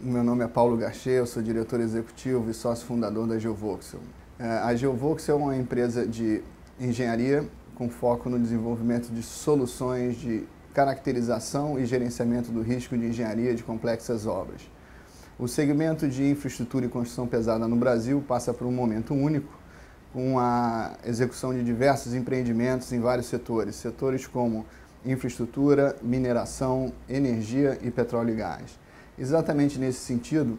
Meu nome é Paulo Gachet, eu sou diretor executivo e sócio fundador da Geovoxel. É, a Geovoxel é uma empresa de engenharia com foco no desenvolvimento de soluções de caracterização e gerenciamento do risco de engenharia de complexas obras. O segmento de infraestrutura e construção pesada no Brasil passa por um momento único, com a execução de diversos empreendimentos em vários setores, setores como infraestrutura, mineração, energia e petróleo e gás. Exatamente nesse sentido,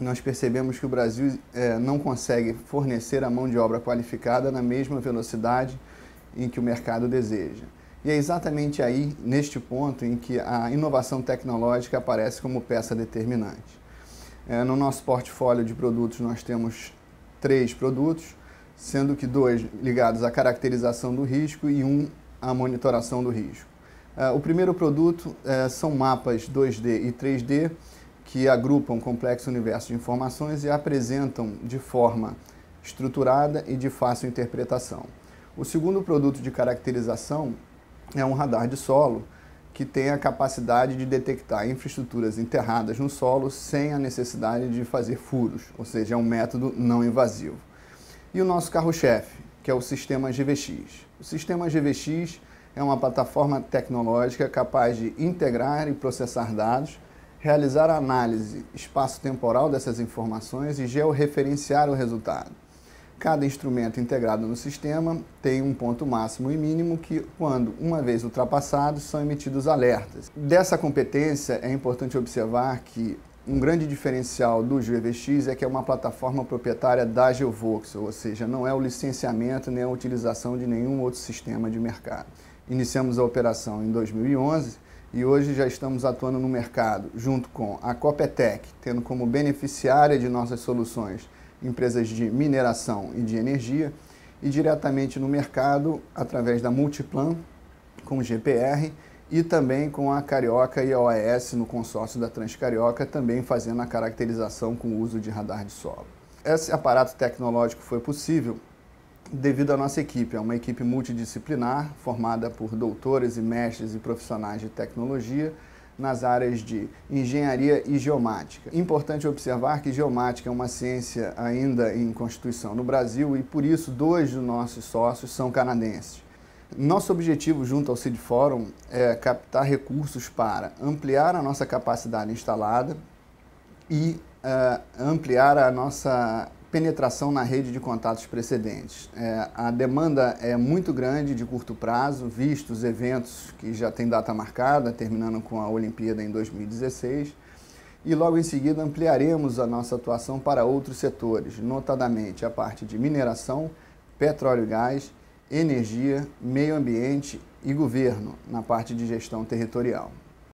nós percebemos que o Brasil é, não consegue fornecer a mão de obra qualificada na mesma velocidade em que o mercado deseja. E é exatamente aí, neste ponto, em que a inovação tecnológica aparece como peça determinante. É, no nosso portfólio de produtos, nós temos três produtos, sendo que dois ligados à caracterização do risco e um à monitoração do risco. Uh, o primeiro produto uh, são mapas 2D e 3D que agrupam complexo universo de informações e apresentam de forma estruturada e de fácil interpretação. O segundo produto de caracterização é um radar de solo que tem a capacidade de detectar infraestruturas enterradas no solo sem a necessidade de fazer furos, ou seja, é um método não invasivo. E o nosso carro-chefe, que é o sistema GVX. O sistema GVX é uma plataforma tecnológica capaz de integrar e processar dados, realizar análise espaço-temporal dessas informações e georreferenciar o resultado. Cada instrumento integrado no sistema tem um ponto máximo e mínimo que, quando uma vez ultrapassados, são emitidos alertas. Dessa competência, é importante observar que um grande diferencial do GVX é que é uma plataforma proprietária da Geovox, ou seja, não é o licenciamento nem a utilização de nenhum outro sistema de mercado. Iniciamos a operação em 2011 e hoje já estamos atuando no mercado junto com a Copetec, tendo como beneficiária de nossas soluções empresas de mineração e de energia, e diretamente no mercado através da Multiplan com GPR e também com a Carioca e a OAS no consórcio da Transcarioca, também fazendo a caracterização com o uso de radar de solo. Esse aparato tecnológico foi possível devido à nossa equipe. É uma equipe multidisciplinar, formada por doutores e mestres e profissionais de tecnologia nas áreas de engenharia e geomática. Importante observar que geomática é uma ciência ainda em constituição no Brasil e por isso dois dos nossos sócios são canadenses. Nosso objetivo junto ao CID Forum é captar recursos para ampliar a nossa capacidade instalada e uh, ampliar a nossa penetração na rede de contatos precedentes. É, a demanda é muito grande de curto prazo, visto os eventos que já têm data marcada, terminando com a Olimpíada em 2016, e logo em seguida ampliaremos a nossa atuação para outros setores, notadamente a parte de mineração, petróleo e gás, energia, meio ambiente e governo, na parte de gestão territorial.